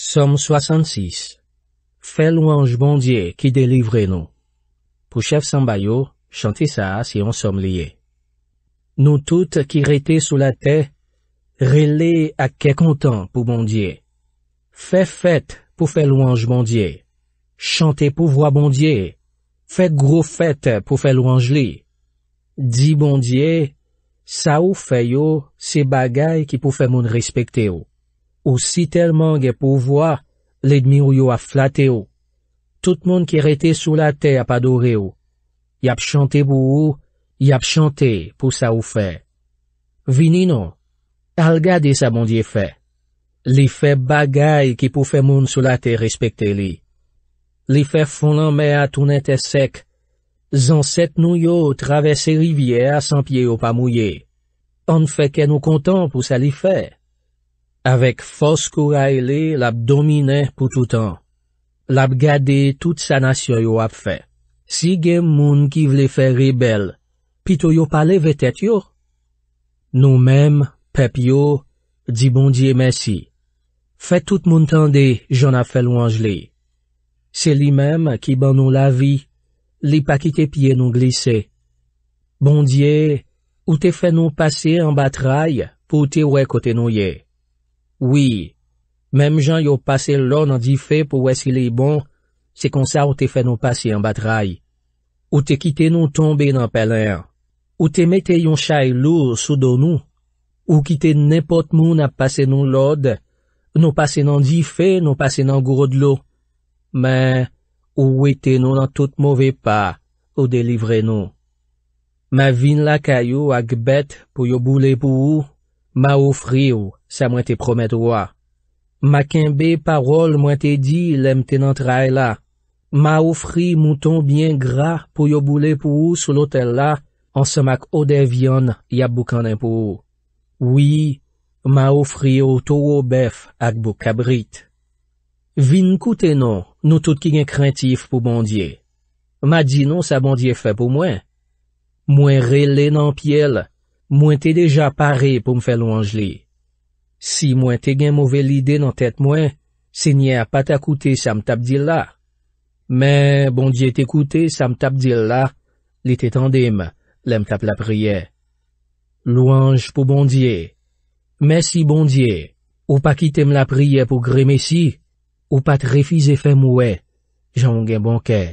Som 66. Fè louange bondye ki delivre nou. Pou chef Samba bon bon bon yo, chante sa si yon som liye. Nou tout ki rete sou la te, rele ak ke kontan pou bondye. Fè fèt pou fè louange bondye. Chante pou vwa bondye. Fèt gro fèt pou fè louange li. Di bondye, sa ou fè yo se bagay ki pou fè moun respekte yo. Ou si telman ge pou vwa, le dmi ou yo ap flate ou. Tout moun ki rete sou la te ap adore ou. Yap chante pou ou, yap chante pou sa ou fe. Vinino, algade sa moun di e fe. Li fe bagay ki pou fe moun sou la te respekte li. Li fe fon lan me a tou nete sek. Zan set nou yo travesse rivye a san pie ou pa mouye. An fe ken ou kontan pou sa li fe. Avèk fòs koura e lè, l'ap domine pou tout an. L'ap gade tout sa nasyon yo ap fè. Si gen moun ki vle fè rebel, pi to yo pale vè tèt yo? Nou mèm, pep yo, di bondye mèsi. Fè tout moun tende, jonna fè louan jle. Se li mèm ki ban nou la vi, li pa ki te pye nou glise. Bondye, ou te fè nou pase en batray pou te wè kote nou ye. Oui, mèm jan yo pase lò nan di fe pou wè si li e bon, se kon sa ou te fè nou pase yon batray. Ou te kite nou tombe nan peler. Ou te mette yon chay lò sou do nou. Ou kite nèpot moun ap pase nou lòd, nou pase nan di fe, nou pase nan gourd lò. Mè, ou wè te nou nan tout mouve pa, ou delivre nou. Mè vin la kayou ak bet pou yo boule pou ou, mè ou fri ou. Sa mwen te promet wwa. Ma kenbe parol mwen te di lemte nan trae la. Ma ofri mouton byen gra pou yo boule pou ou sou lotel la ansamak odev yon yap bou kanen pou ou. Oui, ma ofri ou tou ou bef ak bou kabrit. Vin koute non nou tout ki gen krentif pou bondye. Ma di non sa bondye fe pou mwen. Mwen rele nan pyele, mwen te deja pare pou mfe lou anjli. Si mwen te gen mouvel ide nan tet mwen, se nye a pat akoute sa mtap dil la. Men, bondye te koute sa mtap dil la, li te tendem, lem tap la priye. Louange pou bondye. Men si bondye, ou pa kitem la priye pou gre mesi, ou pa trefize fe mwe, jan gen bonke.